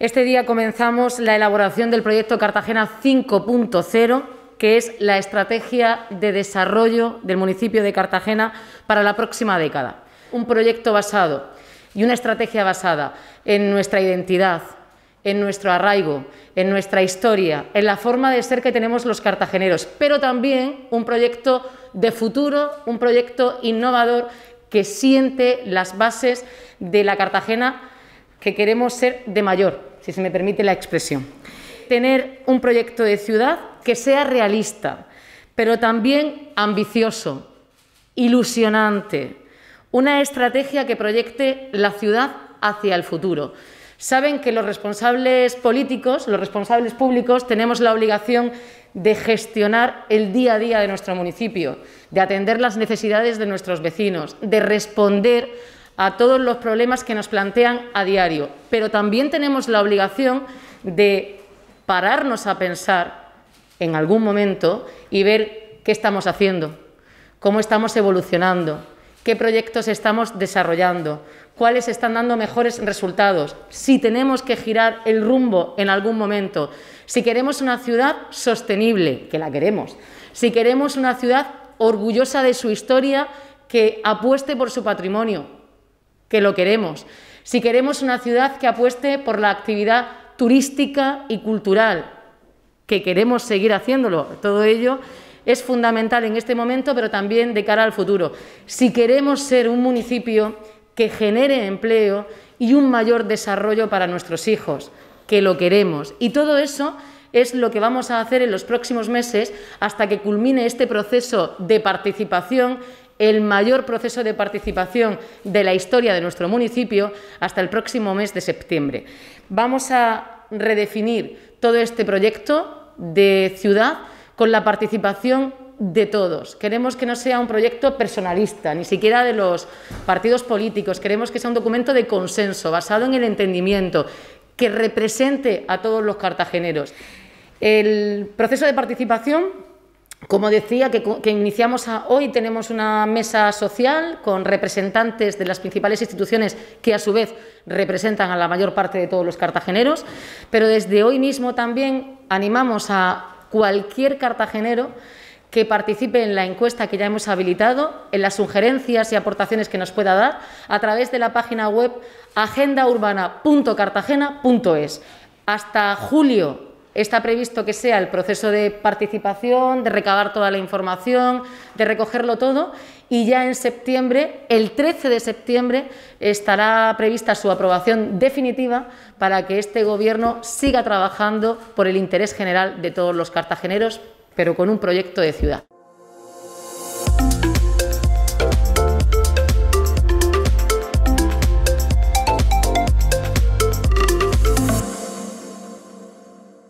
Este día comenzamos la elaboración del proyecto Cartagena 5.0, que es la estrategia de desarrollo del municipio de Cartagena para la próxima década. Un proyecto basado y una estrategia basada en nuestra identidad, en nuestro arraigo, en nuestra historia, en la forma de ser que tenemos los cartageneros, pero también un proyecto de futuro, un proyecto innovador que siente las bases de la Cartagena que queremos ser de mayor, si se me permite la expresión. Tener un proyecto de ciudad que sea realista, pero también ambicioso, ilusionante, una estrategia que proyecte la ciudad hacia el futuro. Saben que los responsables políticos, los responsables públicos, tenemos la obligación de gestionar el día a día de nuestro municipio, de atender las necesidades de nuestros vecinos, de responder a todos los problemas que nos plantean a diario, pero también tenemos la obligación de pararnos a pensar en algún momento y ver qué estamos haciendo, cómo estamos evolucionando, qué proyectos estamos desarrollando, cuáles están dando mejores resultados, si tenemos que girar el rumbo en algún momento, si queremos una ciudad sostenible, que la queremos, si queremos una ciudad orgullosa de su historia, que apueste por su patrimonio, que lo queremos. Si queremos una ciudad que apueste por la actividad turística y cultural, que queremos seguir haciéndolo, todo ello es fundamental en este momento, pero también de cara al futuro. Si queremos ser un municipio que genere empleo y un mayor desarrollo para nuestros hijos, que lo queremos. Y todo eso es lo que vamos a hacer en los próximos meses hasta que culmine este proceso de participación el mayor proceso de participación de la historia de nuestro municipio hasta el próximo mes de septiembre. Vamos a redefinir todo este proyecto de ciudad con la participación de todos. Queremos que no sea un proyecto personalista, ni siquiera de los partidos políticos. Queremos que sea un documento de consenso, basado en el entendimiento, que represente a todos los cartageneros. El proceso de participación como decía, que, iniciamos hoy tenemos una mesa social con representantes de las principales instituciones que a su vez representan a la mayor parte de todos los cartageneros, pero desde hoy mismo también animamos a cualquier cartagenero que participe en la encuesta que ya hemos habilitado, en las sugerencias y aportaciones que nos pueda dar a través de la página web agendaurbana.cartagena.es. Hasta julio Está previsto que sea el proceso de participación, de recabar toda la información, de recogerlo todo y ya en septiembre, el 13 de septiembre, estará prevista su aprobación definitiva para que este Gobierno siga trabajando por el interés general de todos los cartageneros, pero con un proyecto de ciudad.